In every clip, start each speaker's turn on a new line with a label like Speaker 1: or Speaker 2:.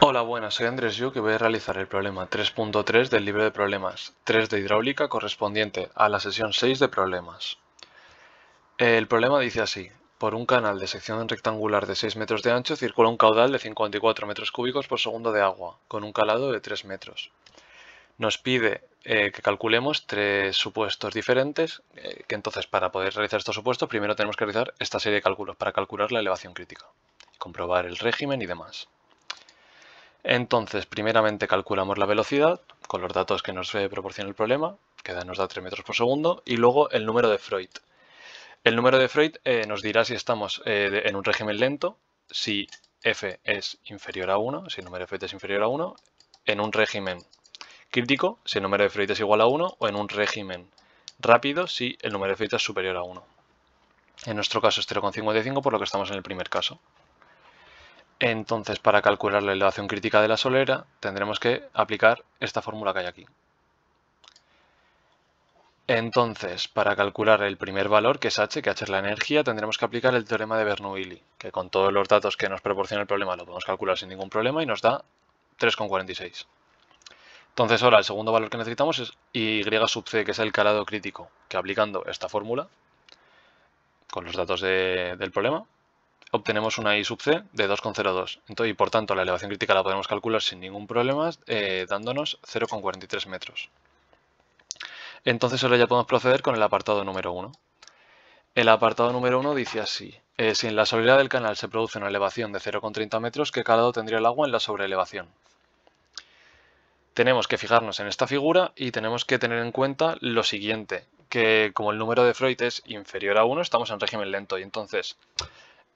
Speaker 1: Hola, buenas, soy Andrés Yu que voy a realizar el problema 3.3 del libro de problemas 3 de hidráulica correspondiente a la sesión 6 de problemas. El problema dice así, por un canal de sección rectangular de 6 metros de ancho circula un caudal de 54 metros cúbicos por segundo de agua, con un calado de 3 metros. Nos pide eh, que calculemos tres supuestos diferentes, eh, que entonces para poder realizar estos supuestos primero tenemos que realizar esta serie de cálculos para calcular la elevación crítica, comprobar el régimen y demás. Entonces, primeramente calculamos la velocidad con los datos que nos proporciona el problema, que nos da 3 metros por segundo, y luego el número de Freud. El número de Freud eh, nos dirá si estamos eh, en un régimen lento, si f es inferior a 1, si el número de Freud es inferior a 1, en un régimen crítico, si el número de Freud es igual a 1, o en un régimen rápido, si el número de Freud es superior a 1. En nuestro caso es 0,55, por lo que estamos en el primer caso. Entonces, para calcular la elevación crítica de la solera, tendremos que aplicar esta fórmula que hay aquí. Entonces, para calcular el primer valor, que es h, que h es la energía, tendremos que aplicar el teorema de Bernoulli, que con todos los datos que nos proporciona el problema lo podemos calcular sin ningún problema y nos da 3,46. Entonces ahora el segundo valor que necesitamos es y sub c, que es el calado crítico, que aplicando esta fórmula, con los datos del problema, obtenemos una I sub c de 2,02. Entonces, y por tanto, la elevación crítica la podemos calcular sin ningún problema, eh, dándonos 0,43 metros. Entonces, ahora ya podemos proceder con el apartado número 1. El apartado número 1 dice así. Eh, si en la soledad del canal se produce una elevación de 0,30 metros, ¿qué calado tendría el agua en la sobreelevación? Tenemos que fijarnos en esta figura y tenemos que tener en cuenta lo siguiente, que como el número de Freud es inferior a 1, estamos en régimen lento y entonces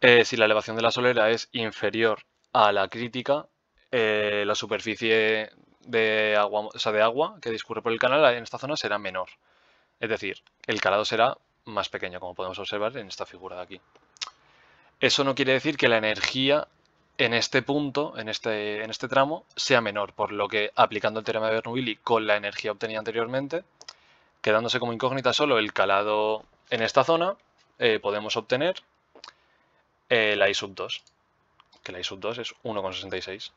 Speaker 1: eh, si la elevación de la solera es inferior a la crítica, eh, la superficie de agua, de agua que discurre por el canal en esta zona será menor. Es decir, el calado será más pequeño, como podemos observar en esta figura de aquí. Eso no quiere decir que la energía en este punto, en este, en este tramo, sea menor, por lo que aplicando el teorema de Bernoulli con la energía obtenida anteriormente, quedándose como incógnita solo el calado en esta zona, eh, podemos obtener eh, la I 2, que la I 2 es 1,66.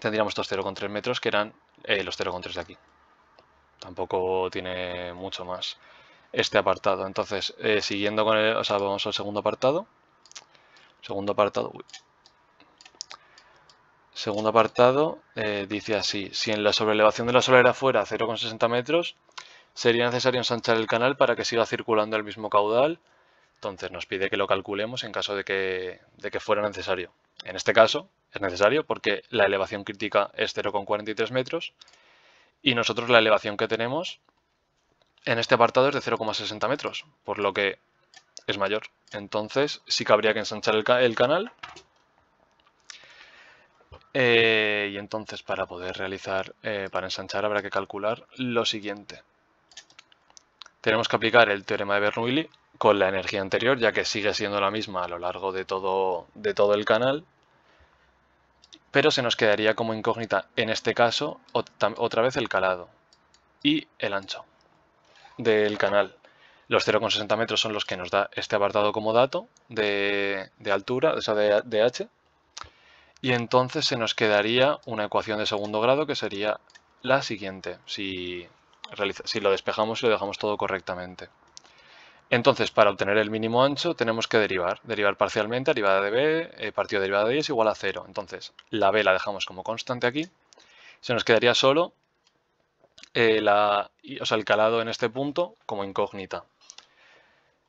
Speaker 1: Tendríamos estos 0,3 metros que eran eh, los 0,3 de aquí. Tampoco tiene mucho más este apartado. Entonces, eh, siguiendo con el, o sea, vamos al segundo apartado. Segundo apartado, Segundo apartado dice así, si en la sobreelevación de la solera fuera 0,60 metros, sería necesario ensanchar el canal para que siga circulando el mismo caudal entonces nos pide que lo calculemos en caso de que, fuera necesario. En este caso es necesario porque la elevación crítica es 0,43 metros y nosotros la elevación que tenemos en este apartado es de 0,60 metros, por lo que es mayor. Entonces sí que habría que ensanchar el, canal. Eh, y entonces para poder realizar, eh, para ensanchar habrá que calcular lo siguiente. Tenemos que aplicar el teorema de Bernoulli con la energía anterior, ya que sigue siendo la misma a lo largo de todo, de todo el canal. Pero se nos quedaría como incógnita, en este caso, otra vez el calado y el ancho del canal. Los 0,60 metros son los que nos da este apartado como dato de, altura, o sea, de, h. Y entonces se nos quedaría una ecuación de segundo grado que sería la siguiente, si, si lo despejamos y lo dejamos todo correctamente. Entonces, para obtener el mínimo ancho tenemos que derivar. Derivar parcialmente, derivada de b, eh, partido derivada de y es igual a 0. Entonces, la b la dejamos como constante aquí. Se nos quedaría solo eh, el calado en este punto como incógnita.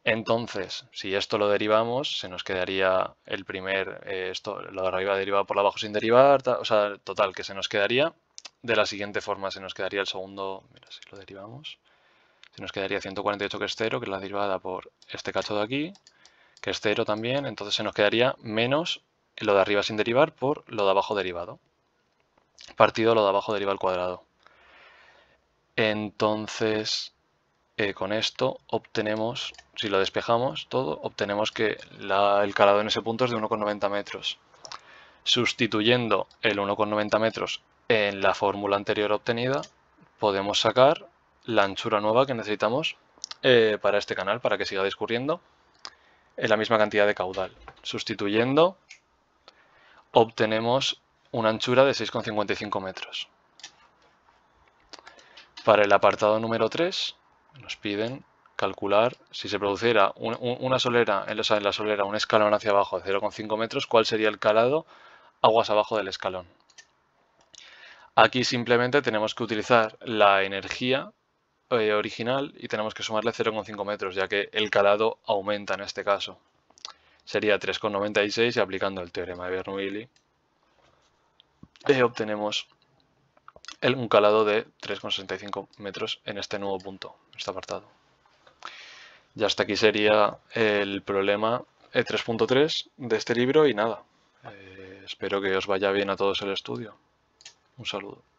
Speaker 1: Entonces, si esto lo derivamos, se nos quedaría el primer, eh, esto, lo de arriba derivado por abajo sin derivar, o sea, total, que se nos quedaría de la siguiente forma, se nos quedaría el segundo, mira, si lo derivamos, se nos quedaría 148 que es 0, que es la derivada por este cacho de aquí, que es 0 también, entonces se nos quedaría menos lo de arriba sin derivar por lo de abajo derivado. Partido lo de abajo deriva al cuadrado. Entonces, eh, con esto obtenemos, si lo despejamos todo, obtenemos que el calado en ese punto es de 1,90 metros. Sustituyendo el 1,90 metros en la fórmula anterior obtenida, podemos sacar la anchura nueva que necesitamos eh, para este canal, para que siga discurriendo, en la misma cantidad de caudal. Sustituyendo, obtenemos una anchura de 6,55 metros. Para el apartado número 3 nos piden calcular si se produciera una solera, o sea, en la solera un escalón hacia abajo de 0,5 metros, cuál sería el calado aguas abajo del escalón. Aquí simplemente tenemos que utilizar la energía eh, original y tenemos que sumarle 0,5 metros, ya que el calado aumenta en este caso. Sería 3,96 y aplicando el teorema de Bernoulli obtenemos el, un calado de 3,65 metros en este nuevo punto, en este apartado. Ya hasta aquí sería el problema 3.3 e de este libro y nada. Eh, espero que os vaya bien a todos el estudio. Un saludo.